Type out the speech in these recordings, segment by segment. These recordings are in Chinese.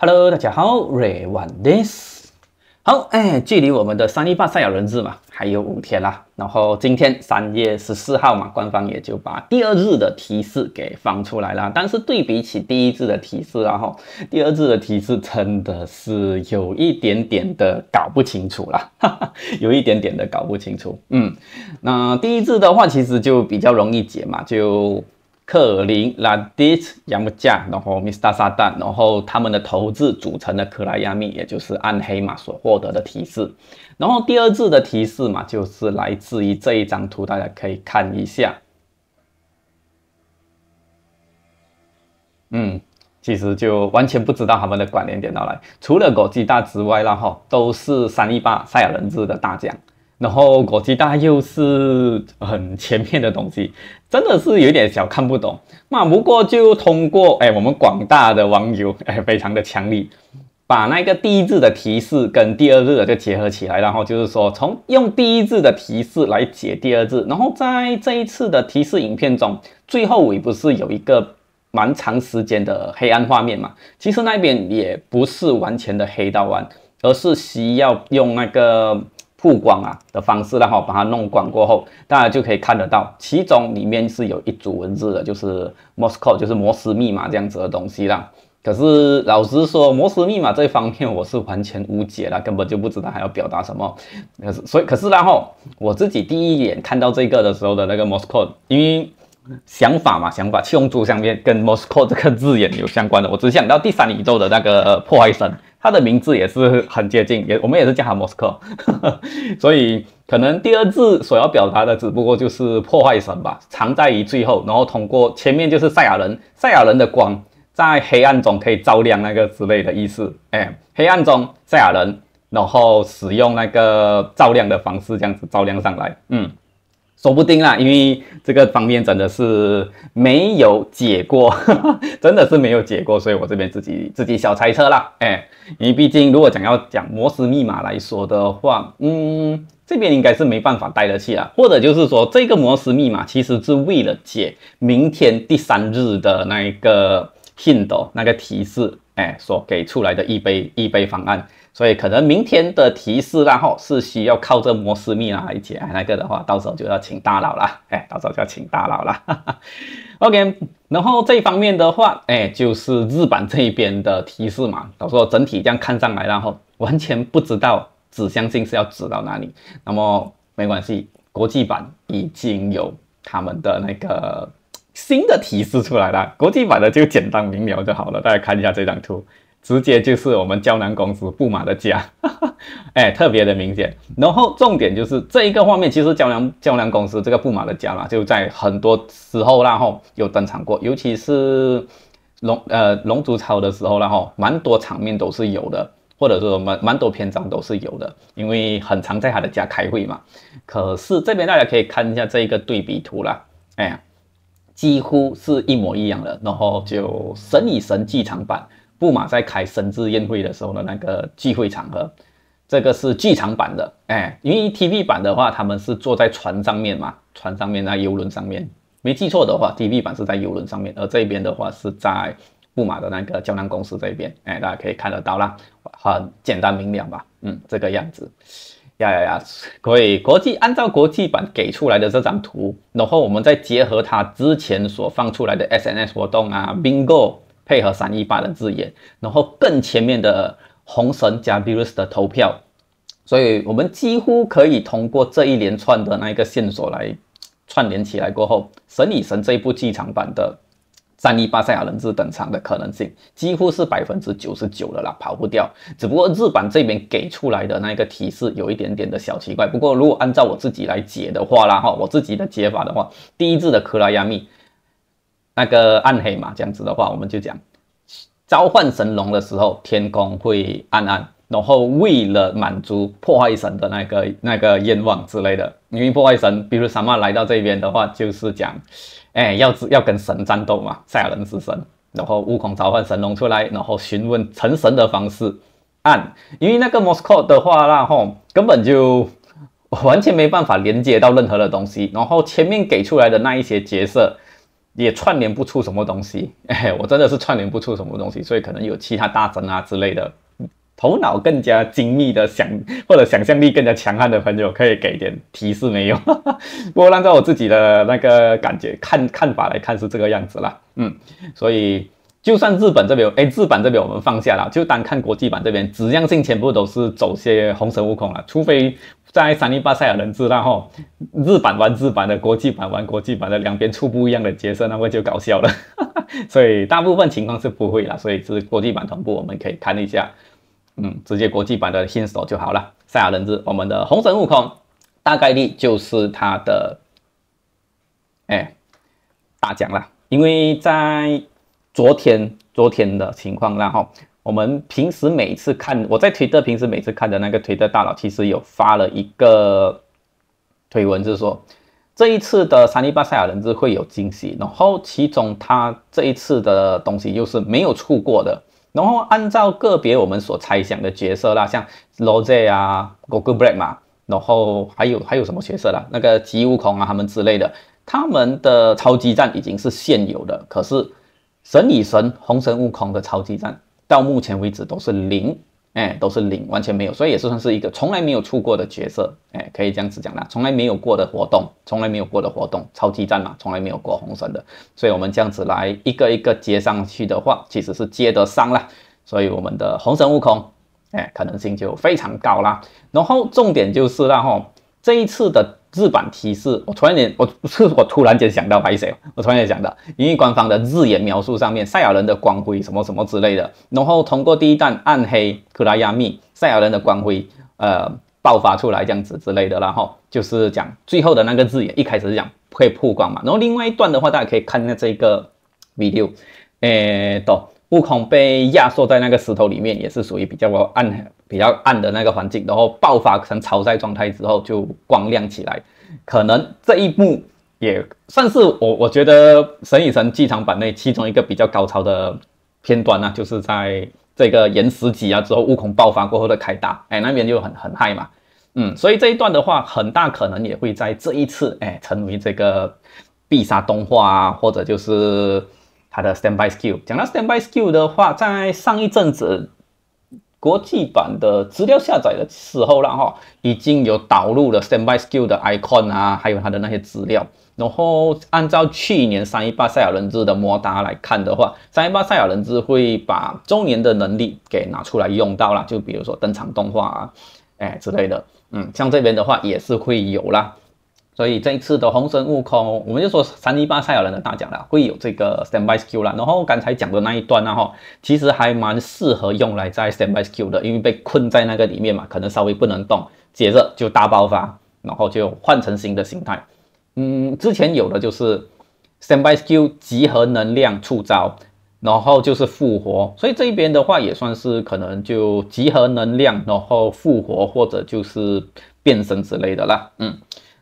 Hello，大家好，This。好哎，距离我们的三一八赛亚人日嘛，还有五天啦。然后今天三月十四号嘛，官方也就把第二日的提示给放出来啦。但是对比起第一日的提示，然后第二日的提示真的是有一点点的搞不清楚哈，有一点点的搞不清楚。嗯，那第一日的话，其实就比较容易解嘛，就。克林、拉迪斯、杨木匠，然后 Mr. 大撒旦，然后他们的头字组成的“克莱亚密”，也就是暗黑马所获得的提示。然后第二字的提示嘛，就是来自于这一张图，大家可以看一下。嗯，其实就完全不知道他们的关联点到哪除了国际大之外，然后都是三一八赛亚人字的大奖。然后国际大又是很前面的东西，真的是有点小看不懂。那不过就通过哎，我们广大的网友哎，非常的强力，把那个第一字的提示跟第二字的就结合起来，然后就是说从用第一字的提示来解第二字。然后在这一次的提示影片中，最后尾不是有一个蛮长时间的黑暗画面嘛？其实那边也不是完全的黑到完，而是需要用那个。曝光啊的方式，然后把它弄光过后，大家就可以看得到，其中里面是有一组文字的，就是 Moscow，就是摩斯密码这样子的东西啦。可是老实说，摩斯密码这一方面我是完全无解了，根本就不知道还要表达什么。可是所以，可是然后我自己第一眼看到这个的时候的那个 Moscow，因为想法嘛，想法，七龙珠上面跟 Moscow 这个字眼有相关的，我只想到第三宇宙的那个破坏神。它的名字也是很接近，也我们也是叫它莫斯科，所以可能第二字所要表达的只不过就是破坏神吧，藏在于最后，然后通过前面就是赛亚人，赛亚人的光在黑暗中可以照亮那个之类的意思。哎，黑暗中赛亚人，然后使用那个照亮的方式，这样子照亮上来，嗯。说不定啦，因为这个方面真的是没有解过，真的是没有解过，所以我这边自己自己小猜测啦。哎，因为毕竟如果讲要讲摩斯密码来说的话，嗯，这边应该是没办法带得去啊。或者就是说，这个摩斯密码其实是为了解明天第三日的那一个 hint 那个提示，哎，所给出来的一杯一杯方案。所以可能明天的提示，然后是需要靠这摩斯密来解那个的话，到时候就要请大佬了。哎，到时候就要请大佬了。OK，然后这一方面的话，哎，就是日版这一边的提示嘛，到时候整体这样看上来，然后完全不知道指向性是要指到哪里。那么没关系，国际版已经有他们的那个新的提示出来了。国际版的就简单明了就好了，大家看一下这张图。直接就是我们胶囊公司布玛的家，哎，特别的明显。然后重点就是这一个画面，其实胶囊胶囊公司这个布玛的家啦，就在很多时候然后有登场过，尤其是龙呃龙珠超的时候然后蛮多场面都是有的，或者说蛮蛮多篇章都是有的，因为很常在他的家开会嘛。可是这边大家可以看一下这一个对比图啦，哎，几乎是一模一样的，然后就神与神剧场版。布马在开生日宴会的时候的那个聚会场合，这个是剧场版的，哎，因为 T v 版的话，他们是坐在船上面嘛，船上面在游轮上面。没记错的话，T v 版是在游轮上面，而这边的话是在布马的那个胶囊公司这边，哎，大家可以看得到啦，很简单明了吧？嗯，这个样子，呀呀呀，可以国际按照国际版给出来的这张图，然后我们再结合他之前所放出来的 S N S 活动啊，bingo。配合三一八的字眼，然后更前面的红绳加 virus 的投票，所以我们几乎可以通过这一连串的那一个线索来串联起来。过后，神与神这部剧场版的三一八赛亚人质登场的可能性，几乎是百分之九十九的啦，跑不掉。只不过日版这边给出来的那一个提示有一点点的小奇怪。不过如果按照我自己来解的话啦，哈，我自己的解法的话，第一字的克拉亚密。那个暗黑嘛，这样子的话，我们就讲召唤神龙的时候，天空会暗暗。然后为了满足破坏神的那个那个愿望之类的，因为破坏神，比如萨曼来到这边的话，就是讲，哎，要要跟神战斗嘛，赛亚人是神。然后悟空召唤神龙出来，然后询问成神的方式。暗，因为那个 Moscow 的话，然后根本就完全没办法连接到任何的东西。然后前面给出来的那一些角色。也串联不出什么东西，哎，我真的是串联不出什么东西，所以可能有其他大神啊之类的，头脑更加精密的想或者想象力更加强悍的朋友可以给点提示没有？不过按照我自己的那个感觉看看法来看是这个样子啦，嗯，所以就算日本这边，哎，日版这边我们放下了，就单看国际版这边，质量性全部都是走些红神悟空了，除非。在三零八赛亚人之，然后日版玩日版的，国际版玩国际版的，两边出不一样的角色，那会就搞笑了。所以大部分情况是不会了，所以是国际版同步，我们可以看一下。嗯，直接国际版的新手就好了。赛亚人之，我们的红神悟空大概率就是他的，哎，大奖了，因为在昨天昨天的情况然后。我们平时每次看我在推特，平时每次看的那个推特大佬其实有发了一个推文，就是说这一次的三尼巴塞亚人质会有惊喜。然后其中他这一次的东西又是没有出过的。然后按照个别我们所猜想的角色啦，像罗杰啊、Google Black 嘛，然后还有还有什么角色啦，那个悟空啊他们之类的，他们的超级战已经是现有的，可是神与神红神悟空的超级战。到目前为止都是零，哎，都是零，完全没有，所以也是算是一个从来没有出过的角色，哎，可以这样子讲啦，从来没有过的活动，从来没有过的活动，超级战嘛，从来没有过红神的，所以我们这样子来一个一个接上去的话，其实是接得上啦，所以我们的红神悟空，哎，可能性就非常高啦。然后重点就是然后这一次的。日版提示，我突然间我不是我突然间想到，不好意思，我突然间想到，因为官方的日眼描述上面，赛亚人的光辉什么什么之类的，然后通过第一段暗黑克拉亚密，赛亚人的光辉，呃，爆发出来这样子之类的，然后就是讲最后的那个字眼，一开始是讲可以光嘛，然后另外一段的话，大家可以看一下这个 video，诶，懂。悟空被压缩在那个石头里面，也是属于比较暗、比较暗的那个环境。然后爆发成超载状态之后，就光亮起来。可能这一幕也算是我我觉得神与神剧场版内其中一个比较高潮的片段呢，就是在这个岩石挤啊之后，悟空爆发过后的开大，哎，那边就很很嗨嘛。嗯，所以这一段的话，很大可能也会在这一次，哎，成为这个必杀动画啊，或者就是。它的 Standby Skill。讲到 Standby Skill 的话，在上一阵子国际版的资料下载的时候了哈，已经有导入了 Standby Skill 的 icon 啊，还有它的那些资料。然后按照去年三一八赛亚人之的摩达来看的话，三一八赛亚人之会把周年的能力给拿出来用到了，就比如说登场动画啊，哎之类的。嗯，像这边的话也是会有啦。所以这一次的红神悟空，我们就说三一八赛亚人的大奖啦，会有这个 Standby Skill 然后刚才讲的那一段呢，哈，其实还蛮适合用来在 Standby Skill 的，因为被困在那个里面嘛，可能稍微不能动，接着就大爆发，然后就换成新的形态。嗯，之前有的就是 Standby Skill 集合能量出招，然后就是复活。所以这边的话也算是可能就集合能量，然后复活或者就是变身之类的啦。嗯。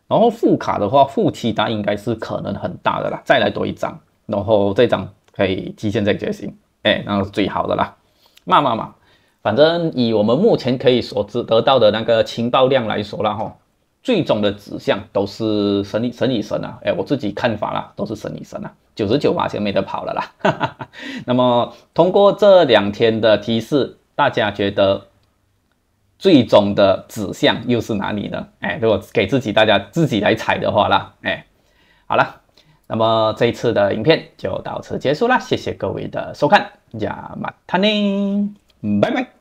然后副卡的话，副七他应该是可能很大的啦，再来多一张，然后这张可以提前再觉醒，哎，那是最好的啦，慢慢嘛，反正以我们目前可以所知得到的那个情报量来说啦哈，最终的指向都是神神与神啊，哎，我自己看法啦，都是神与神啊，九十九八千没得跑了啦，哈哈哈。那么通过这两天的提示，大家觉得？最终的指向又是哪里呢？哎，如果给自己大家自己来踩的话啦，哎，好了，那么这一次的影片就到此结束啦，谢谢各位的收看，亚马他呢，拜拜。